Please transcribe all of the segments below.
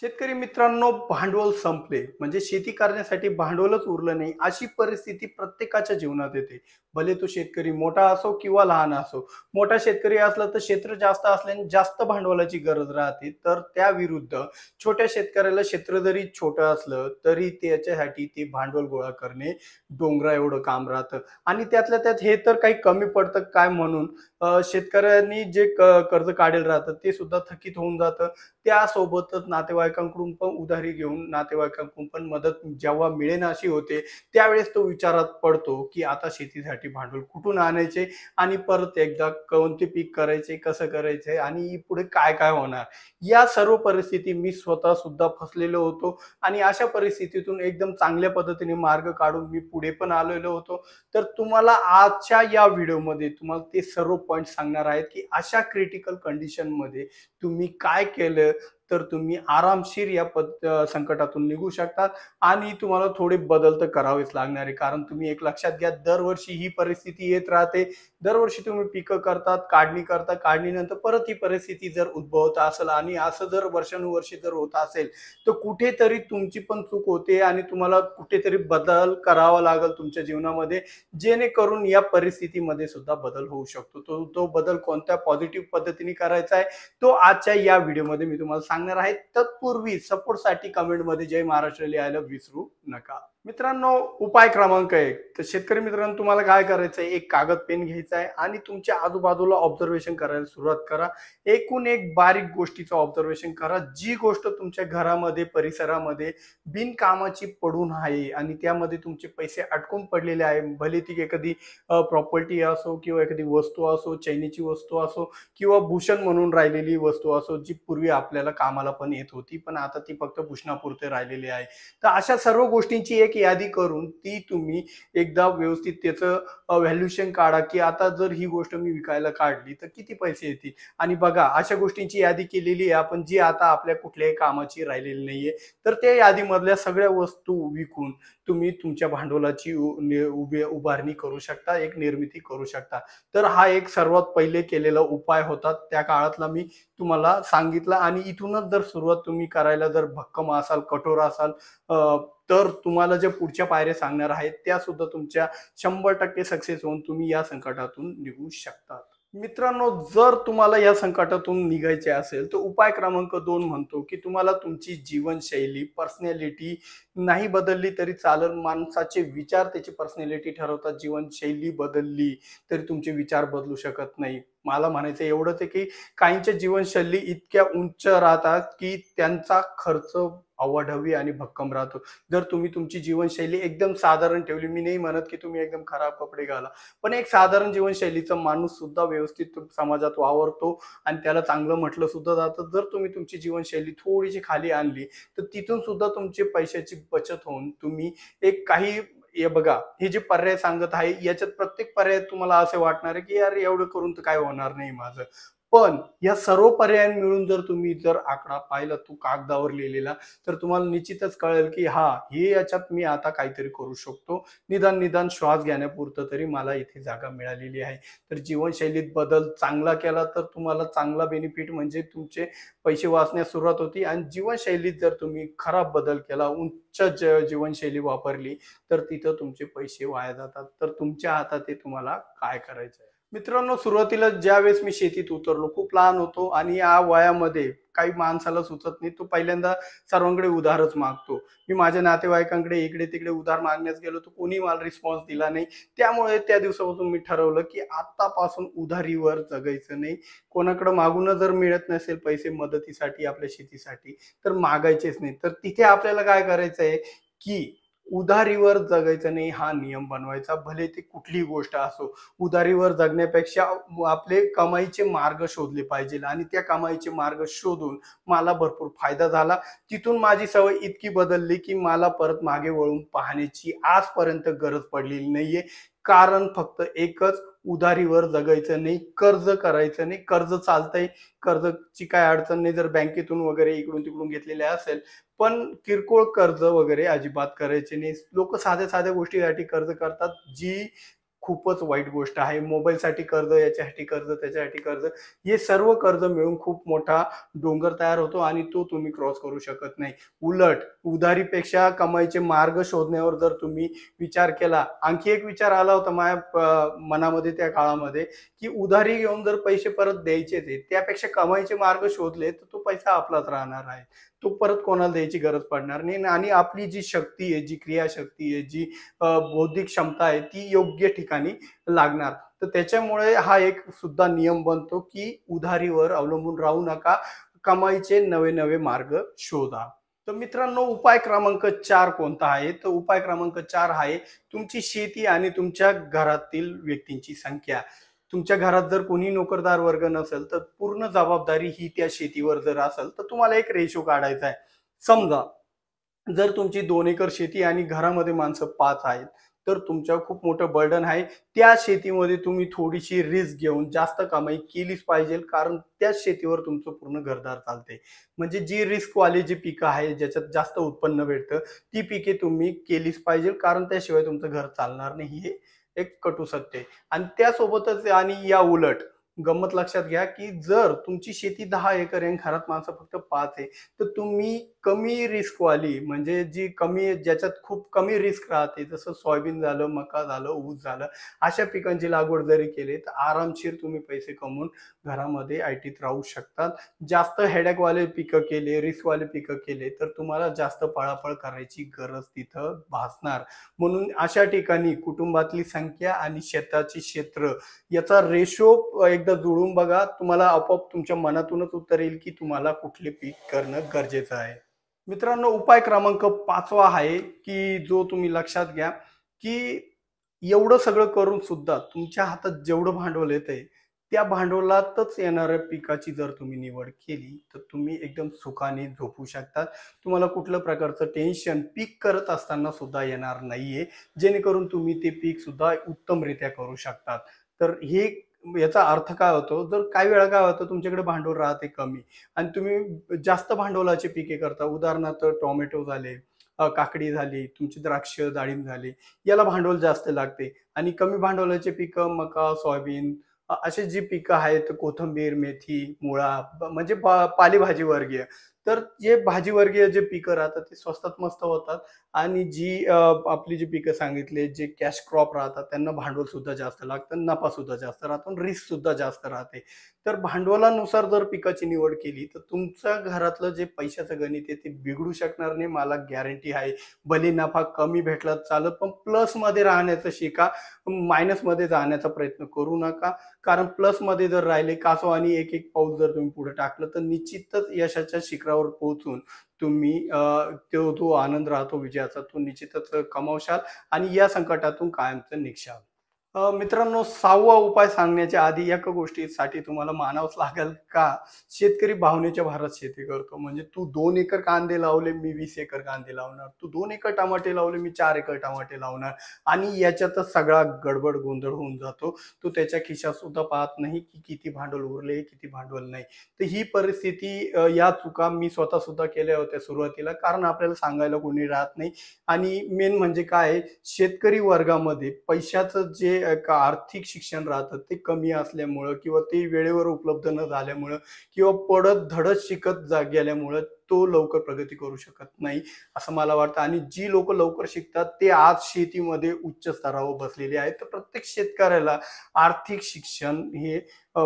शेतकरी मित्रांनो भांडवल संपले म्हणजे शेती करण्यासाठी भांडवलच उरलं नाही अशी परिस्थिती प्रत्येकाच्या जीवनात येते भले तो शेतकरी मोठा असो किंवा लहान असो मोठा शेतकरी असला तर क्षेत्र जास्त असल्याने जास्त भांडवलाची गरज राहते तर त्या विरुद्ध छोट्या शेतकऱ्याला क्षेत्र जरी छोटं असलं तरी त्याच्यासाठी ते भांडवल गोळा करणे डोंगरा एवढं काम राहतं आणि त्यातल्या त्यात हे तर काही कमी पडतं काय म्हणून शेतकऱ्यांनी जे कर्ज काढेल राहतं ते सुद्धा थकीत होऊन जातं त्यासोबतच नातेवाईक नातेवाईकांकडून पण उधारी घेऊन नातेवाईकांकडून पण मदत जेव्हा मिळेना अशी होते त्यावेळेस तो विचारात पडतो की आता शेतीसाठी भांडवल कुठून आणायचे आणि परत एकदा कोणते पीक करायचे कसं करायचे आणि पुढे काय काय होणार या सर्व परिस्थिती मी स्वतः सुद्धा फसलेलो होतो आणि अशा परिस्थितीतून एकदम चांगल्या पद्धतीने मार्ग काढून मी पुढे पण आलेलो होतो तर तुम्हाला आजच्या या व्हिडिओमध्ये तुम्हाला ते सर्व पॉईंट सांगणार आहेत की अशा क्रिटिकल कंडिशन मध्ये तुम्ही काय केलं तर तुम्ही आरामशीर या पद संकटातून निघू शकता आणि तुम्हाला थोडे बदल तर करावेच लागणार आहे कारण तुम्ही एक लक्षात घ्या दरवर्षी ही परिस्थिती येत राहते दरवर्षी तुम्ही पिकं करतात काढणी करता काढणीनंतर परत ही परिस्थिती जर उद्भवत असेल आणि असं जर वर्षानुवर्षी जर होत असेल तर कुठेतरी तुमची पण चूक होते आणि तुम्हाला कुठेतरी बदल करावा लागेल तुमच्या जीवनामध्ये जेणेकरून या परिस्थितीमध्ये सुद्धा बदल होऊ शकतो तो तो बदल कोणत्या पॉझिटिव्ह पद्धतीने करायचा आहे तो आजच्या या व्हिडिओमध्ये मी तुम्हाला सांगणार आहे तत्पूर्वी सपोर्टसाठी कमेंटमध्ये जय महाराष्ट्र लिहायला विसरू नका मित्रांनो उपाय क्रमांक एक तर शेतकरी मित्रांनो तुम्हाला काय करायचं आहे एक कागद पेन घ्यायचा आहे आणि तुमच्या आजूबाजूला ऑब्झर्वेशन करायला सुरुवात करा एकूण एक बारीक गोष्टीचं ऑब्झर्वेशन करा जी गोष्ट तुमच्या घरामध्ये परिसरामध्ये बिनकामाची पडून आहे आणि त्यामध्ये तुमचे पैसे अटकून पडलेले आहे भले ती एखादी प्रॉपर्टी असो किंवा एखादी वस्तू असो चैनीची वस्तू असो किंवा भूषण म्हणून राहिलेली वस्तू असो जी पूर्वी आपल्याला कामाला पण येत होती पण आता ती फक्त भूषणापुरते राहिलेली आहे तर अशा सर्व गोष्टींची एक यादी करून ती तुम्ही एकदा व्यवस्थित त्याचं व्हॅल्युएशन काढा की आता जर ही गोष्ट मी विकायला काढली तर किती पैसे येतील आणि बघा अशा गोष्टींची यादी केलेली आहे आपण जी आता आपल्या कुठल्याही कामाची राहिलेली नाहीये तर त्या यादीमधल्या सगळ्या वस्तू विकून तुम्ही तुमच्या भांडवलाची उभे उभारणी करू शकता एक निर्मिती करू शकता तर हा एक सर्वात पहिले केलेला उपाय होता त्या काळातला मी तुम्हाला सांगितलं आणि इथूनच जर सुरुवात तुम्ही करायला जर भक्कम असाल कठोर असाल तर तुम्हाला ज्या पुढच्या पायऱ्या सांगणार आहेत त्या सुद्धा तुमच्या शंभर टक्के सक्सेस होऊन तुम्ही या संकटातून निघू शकतात मित्रांनो जर तुम्हाला या संकटातून निघायचे असेल तर उपाय क्रमांक दोन म्हणतो की तुम्हाला तुमची जीवनशैली पर्सनॅलिटी नाही बदलली तरी चालत माणसाचे विचार त्याची पर्सनॅलिटी ठरवतात जीवनशैली बदलली तरी तुमचे विचार बदलू शकत नाही मला म्हणायचं एवढंच आहे की काहींच्या जीवनशैली इतक्या उंच राहतात की त्यांचा खर्च अवाढवी आणि भक्कम राहतो जर तुम्ही तुमची जीवनशैली एकदम साधारण ठेवली मी नाही म्हणत की तुम्ही एकदम खराब कपडे घाला पण एक साधारण जीवनशैलीचा माणूस सुद्धा व्यवस्थित समाजात वावरतो आणि त्याला चांगलं म्हटलं सुद्धा जातं जर तुम्ही तुमची जीवनशैली थोडीशी खाली आणली तर तिथून सुद्धा तुमची पैशाची बचत होऊन तुम्ही एक काही हे बघा हे जे पर्याय सांगत आहे याच्यात प्रत्येक पर्याय तुम्हाला असे वाटणार आहे की यार एवढं करून तर काय होणार नाही माझं पण या सर्व पर्याय मिळून जर तुम्ही जर आकडा पाहिला तो कागदावर लिहिलेला तर तुम्हाला निश्चितच कळेल की हा हे याच्यात मी आता काहीतरी करू शकतो निदान निदान श्वास घेण्यापुरतं तरी मला इथे जागा मिळालेली आहे तर जीवनशैलीत बदल चांगला केला तर तुम्हाला चांगला बेनिफिट म्हणजे तुमचे पैसे वाचण्यास सुरुवात होती आणि जीवनशैलीत जर तुम्ही खराब बदल केला उच्च जीवनशैली वापरली तर तिथं तुमचे पैसे वाया जातात तर तुमच्या हातात ते तुम्हाला काय करायचं आहे मित्रांनो सुरुवातीला ज्यावेळेस मी शेतीत उतरलो खूप लहान होतो आणि या वयामध्ये काही माणसाला सुचत नाही तो पहिल्यांदा सर्वांकडे उधारच मागतो मी माझ्या नातेवाईकांकडे इकडे तिकडे उधार मागण्यास गेलो तर कोणी मला रिस्पॉन्स दिला नाही त्यामुळे त्या दिवसापासून मी ठरवलं की आत्तापासून उधारीवर जगायचं नाही कोणाकडं मागून जर मिळत नसेल पैसे मदतीसाठी आपल्या शेतीसाठी तर मागायचेच नाही तर तिथे आपल्याला काय करायचं आहे की उधारीवर जगायचं नाही हा नियम बनवायचा भले ती कुठली गोष्ट असो उधारीवर जगण्यापेक्षा आपले कमाईचे मार्ग शोधले पाहिजे आणि त्या कमाईचे मार्ग शोधून मला भरपूर फायदा झाला तिथून माझी सवय इतकी बदलली की मला परत मागे वळून पाहण्याची आजपर्यंत गरज पडलेली नाहीये कारण फक्त एकच उधारीवर जगायचं नाही कर्ज करायचं नाही कर्ज चालतंय कर्जची काय अडचण नाही जर बँकेतून वगैरे इकडून तिकडून घेतलेले असेल पण किरकोळ कर्ज वगैरे अजिबात करायचे नाही लोक साध्या साध्या गोष्टीसाठी कर्ज करतात जी खूपच वाईट गोष्ट आहे मोबाईलसाठी कर्ज याच्यासाठी कर्ज त्याच्यासाठी कर्ज हे सर्व कर्ज मिळून खूप मोठा डोंगर तयार होतो आणि तो तुम्ही क्रॉस करू शकत नाही उलट उधारीपेक्षा कमाईचे मार्ग शोधण्यावर जर तुम्ही विचार केला आणखी एक विचार आला होता माझ्या मनामध्ये त्या काळामध्ये की उधारी घेऊन जर पैसे परत द्यायचे ते त्यापेक्षा कमाईचे मार्ग शोधले तर तो पैसा आपलाच राहणार आहे तो परत कोणाला द्यायची गरज पडणार नाही आणि आपली जी शक्ती आहे जी क्रियाशक्ती आहे जी बौद्धिक क्षमता आहे ती योग्य ठिकाणी ठिकाणी लागणार तर त्याच्यामुळे हा एक सुद्धा नियम बनतो की उधारीवर अवलंबून राहू नका कमाईचे नवे नवे मार्ग शोधा तर मित्रांनो उपाय क्रमांक चार कोणता आहे तर उपाय क्रमांक चार आहे तुमची शेती आणि तुमच्या घरातील व्यक्तींची संख्या तुमच्या घरात जर कोणी नोकरदार वर्ग नसेल तर पूर्ण जबाबदारी ही त्या शेतीवर जर असेल तर तुम्हाला एक रेशो काढायचा आहे समजा जर तुमची दोन एकर शेती आणि घरामध्ये माणसं पाच आहेत तर तुमच्या खूप मोठं बर्डन आहे त्या शेतीमध्ये तुम्ही थोडीशी रिस्क घेऊन जास्त कमाई केलीच पाहिजे कारण त्याच शेतीवर तुमचं पूर्ण घरदार चालते म्हणजे जी रिस्कवाली जी पिकं आहे ज्याच्यात जास्त उत्पन्न भेटतं ती पिके तुम्ही केलीच पाहिजे कारण त्याशिवाय तुमचं घर चालणार नाही हे एक कटू सत्य आणि त्यासोबतच आणि या उलट गंमत लक्षात घ्या की जर तुमची शेती दहा एकर आहे घरात माणसं फक्त पाच आहे तर तुम्ही कमी रिस्कवाली म्हणजे जी कमी ज्याच्यात खूप कमी रिस्क राहते जसं सोयाबीन झालं मका झालं ऊस झालं अशा पिकांची लागवड जरी केली तर आरामशीर तुम्ही पैसे कमवून घरामध्ये आयटीत टीत राहू शकतात जास्त हेडॅकवाले पिकं केले रिस्कवाले पिकं केले तर तुम्हाला जास्त पळापळ करायची गरज तिथं भासणार म्हणून अशा ठिकाणी कुटुंबातली संख्या आणि शेताची क्षेत्र याचा रेशो एक एकदा जुळून बघा तुम्हाला आपोआप तुमच्या मनातूनच उत्तर येईल की तुम्हाला कुठले पीक करणं गरजेचं आहे मित्रांनो उपाय क्रमांक पाचवा आहे की जो तुम्ही लक्षात घ्या की एवढं सगळं करून सुद्धा तुमच्या हातात जेवढं भांडवल येते त्या भांडवलातच येणाऱ्या पिकाची जर तुम्ही निवड केली तर तुम्ही एकदम सुखाने झोपू शकतात तुम्हाला कुठल्या प्रकारचं टेन्शन पीक करत असताना सुद्धा येणार नाहीये जेणेकरून तुम्ही ते पीक सुद्धा उत्तमरित्या करू शकतात तर हे याचा अर्थ काय होतो जर काही वेळा काय होतं तुमच्याकडे भांडवल राहते कमी आणि तुम्ही जास्त भांडवलाचे पिके करता उदाहरणार्थ टोमॅटो झाले काकडी झाली तुमची द्राक्ष डाळिंब झाली याला भांडवल जास्त लागते आणि कमी भांडवलाचे पिकं मका सोयाबीन असे जी पिकं आहेत कोथंबीर मेथी मुळा म्हणजे पालेभाजी वर्गीय तर जे भाजीवर्गीय जे पिकं राहतात ते स्वस्तात मस्त होतात आणि जी आपली जी पिकं सांगितले जे कॅश क्रॉप राहतात त्यांना भांडवल सुद्धा जास्त लागतं नफा सुद्धा जास्त राहतो रिस्क सुद्धा जास्त राहते तर भांडवलानुसार जर पिकाची निवड केली तर तुमच्या घरातलं जे पैशाचं गणित आहे ते बिघडू शकणार नाही मला गॅरंटी आहे भले नफा कमी भेटला चालत पण प्लस मध्ये राहण्याचं शिका मध्ये जाण्याचा प्रयत्न करू नका कारण प्लस मध्ये जर राहिले कासो आणि एक एक पाऊल जर तुम्ही पुढे टाकलं तर निश्चितच यशाच्या शिखरा पोहचून पोहोचून तुम्ही तो तो आनंद राहतो विजयाचा तो निश्चितच कमावशाल आणि या संकटातून कायमचं निघशाल मित्रांनो सहावा उपाय सांगण्याच्या आधी एका गोष्टीसाठी तुम्हाला मानावंच लागेल का शेतकरी भावनेच्या भारत शेती करतो म्हणजे तू दोन एकर कांदे लावले मी वीस एकर कांदे लावणार तू दोन एकर टमाटे लावले मी चार एकर टमाटे लावणार आणि याच्यातच सगळा गडबड गोंधळ होऊन जातो तू त्याच्या खिशात सुद्धा पाहत नाही की किती भांडवल उरले किती भांडवल नाही तर ही परिस्थिती या चुका मी स्वतः सुद्धा केल्या होत्या सुरुवातीला कारण आपल्याला सांगायला कोणी राहत नाही आणि मेन म्हणजे काय शेतकरी वर्गामध्ये पैशाचं जे का आर्थिक शिक्षण राहतं ते कमी असल्यामुळं किंवा ते वेळेवर उपलब्ध न झाल्यामुळं किंवा पडत धडत शिकत जा गेल्यामुळं तो लवकर प्रगती करू शकत नाही असं मला वाटतं आणि जी लोक लवकर शिकतात ते आज शेतीमध्ये उच्च स्तरावर बसलेले आहेत तर प्रत्येक शेतकऱ्याला आर्थिक शिक्षण हे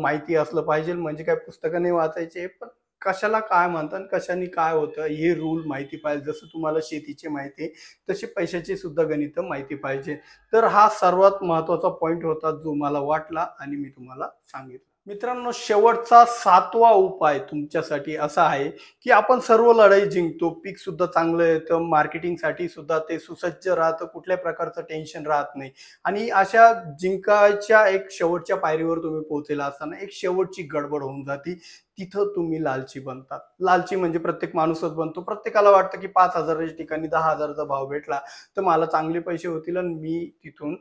माहिती असलं पाहिजे म्हणजे काय पुस्तकाने वाचायचे पण कशाला काय म्हणतात कशाने काय होतं हे रूल माहिती पाहिजे जसं तुम्हाला शेतीची माहिती तसे पैशाची सुद्धा गणित माहिती पाहिजे तर हा सर्वात महत्वाचा पॉईंट होता जो मला वाटला आणि मी तुम्हाला सांगितलं मित्रांनो शेवटचा सातवा उपाय तुमच्यासाठी असा आहे की आपण सर्व लढाई जिंकतो पीक सुद्धा चांगलं येतं मार्केटिंगसाठी सुद्धा ते सुसज्ज राहतं कुठल्या प्रकारचं टेन्शन राहत नाही आणि अशा जिंकायच्या एक शेवटच्या पायरीवर तुम्ही पोहोचलेला असताना एक शेवटची गडबड होऊन जाती तिथं तुम्ही लालची बनतात लालची म्हणजे प्रत्येक माणूसच बनतो प्रत्येकाला वाटतं की पाच हजाराच्या ठिकाणी दहा हजाराचा भाव भेटला तर मला चांगले पैसे होतील आणि मी तिथून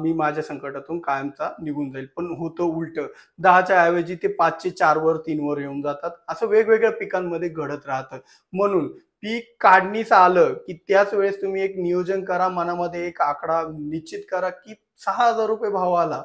मी माझ्या संकटातून कायमचा निघून जाईल पण होतं उलट दहाच्या ऐवजी ते पाचशे तीन वर येऊन जातात असं वेगवेगळ्या पिकांमध्ये घडत राहतं म्हणून पीक काढणीस आलं की त्याच वेळेस तुम्ही एक नियोजन करा मनामध्ये एक आकडा निश्चित करा की सहा हजार रुपये भाव आला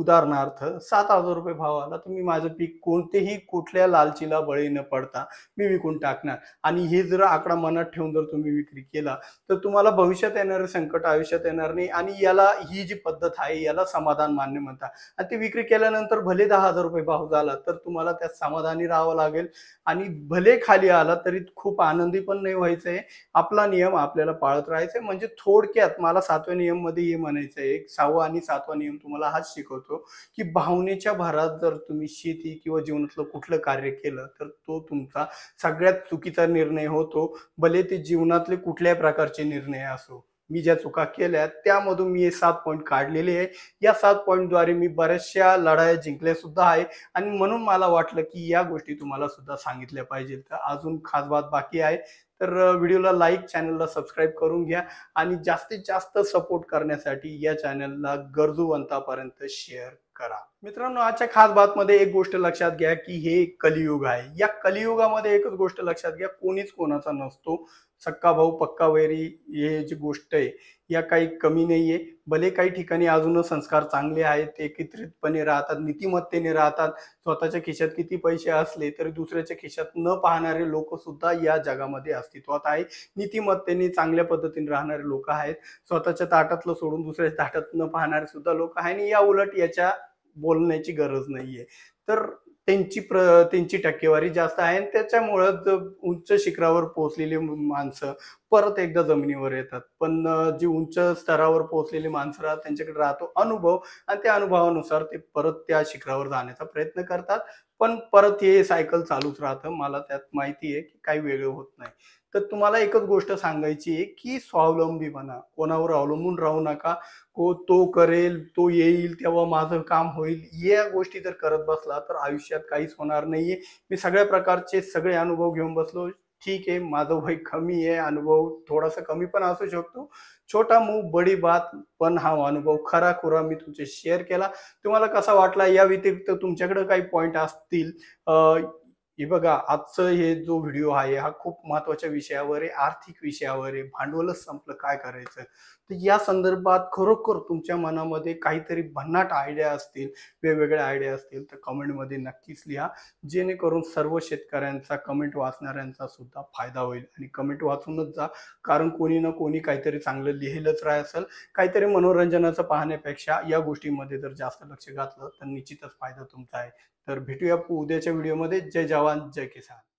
उदाहरणार्थ सात हजार रुपये भाव आला तर मी माझं पीक कोणतेही कुठल्या लालचीला बळी न पडता मी विकून टाकणार आणि हे जर आकडा मनात ठेवून जर तुम्ही विक्री केला तर तुम्हाला भविष्यात येणारे संकट आयुष्यात येणार नाही आणि याला ही जी पद्धत आहे याला समाधान मान्य म्हणतात आणि ती विक्री केल्यानंतर भले दहा हजार रुपये भाव झाला तर तुम्हाला त्यात समाधानी राहावं लागेल आणि भले खाली आला तरी खूप आनंदी पण नाही व्हायचं आहे आपला नियम आपल्याला पाळत राहायचा म्हणजे थोडक्यात मला सातव्या नियममध्ये हे म्हणायचं आहे एक सहावा आणि सातवा नियम तुम्हाला हाच शिकवतो करतो की भावनेच्या भरात जर तुम्ही शेती किंवा जीवनातलं कुठलं कार्य केलं तर तो तुमचा सगळ्यात चुकीचा निर्णय होतो भले ते जीवनातले कुठल्याही प्रकारचे निर्णय असो मी ज्या चुका केल्या त्यामधून मी हे सात पॉईंट काढलेले आहे या सात पॉईंटद्वारे मी बऱ्याचशा लढाया जिंकल्या सुद्धा आहे आणि म्हणून मला वाटलं की या गोष्टी तुम्हाला सुद्धा सांगितल्या पाहिजेत तर अजून खास बात बाकी आहे तर व्हिडिओला लाईक चॅनलला सबस्क्राईब करून घ्या आणि जास्तीत जास्त सपोर्ट करण्यासाठी या चॅनलला गरजूवंतापर्यंत शेअर करा मित्रांनो आजच्या खास बात बातमध्ये एक गोष्ट लक्षात घ्या की हे कलियुग आहे या कलियुगामध्ये एकच गोष्ट लक्षात घ्या कोणीच कोणाचा नसतो सक्का भाऊ पक्का वैरी हे जी गोष्ट आहे या काही कमी नाही आहे भले काही ठिकाणी अजून संस्कार चांगले आहेत एकत्रितपणे राहतात नीतिमत्तेने राहतात स्वतःच्या खिशात किती पैसे असले तरी दुसऱ्याच्या खिशात न पाहणारे लोक सुद्धा या जगामध्ये अस्तित्वात आहे नीतिमत्तेने चांगल्या पद्धतीने राहणारे लोक आहेत स्वतःच्या ताटातलं सोडून दुसऱ्याच्या ताटात न पाहणारे सुद्धा लोक आहे आणि या उलट याच्या बोलण्याची गरज नाहीये तर त्यांची प्र त्यांची टक्केवारी जास्त आहे आणि त्याच्यामुळं उंच शिखरावर पोहोचलेली माणसं परत एकदा जमिनीवर येतात पण जी उंच स्तरावर पोहोचलेली माणसं राहतात त्यांच्याकडे राहतो अनुभव आणि त्या अनुभवानुसार ते परत त्या शिखरावर जाण्याचा प्रयत्न करतात पण परत हे सायकल चालूच राहतं मला त्यात माहिती आहे की काही वेगळं होत नाही तर तुम्हाला एकच गोष्ट सांगायची आहे की स्वावलंबी बना कोणावर अवलंबून राहू नका को तो करेल तो येईल तेव्हा माझं काम होईल या गोष्टी जर करत बसला तर आयुष्यात काहीच होणार नाहीये मी सगळ्या प्रकारचे सगळे अनुभव घेऊन बसलो ठीक आहे माझं वय कमी आहे अनुभव थोडासा कमी पण असू शकतो छोटा मू बडी बात पण हा अनुभव खरा खुरा मी तुमचे शेअर केला तुम्हाला कसा वाटला या व्यतिरिक्त तुमच्याकडे काही पॉईंट असतील हे बघा आजचा हे जो व्हिडिओ आहे हा खूप महत्वाच्या विषयावर आहे आर्थिक विषयावर आहे भांडवलच संपलं काय करायचं तर या संदर्भात खरोखर तुमच्या मनामध्ये काहीतरी भन्नाट आयडिया असतील वेगवेगळ्या आयडिया असतील तर कमेंटमध्ये नक्कीच लिहा जेणेकरून सर्व शेतकऱ्यांचा कमेंट वाचणाऱ्यांचा सुद्धा फायदा होईल आणि कमेंट वाचूनच जा कारण कोणी ना कोणी काहीतरी चांगलं लिहिलंच राह असेल काहीतरी मनोरंजनाचं पाहण्यापेक्षा या गोष्टीमध्ये जर जास्त लक्ष घातलं तर निश्चितच फायदा तुमचा आहे तर भेटूया उद्याच्या व्हिडिओमध्ये जय जवान जय किसान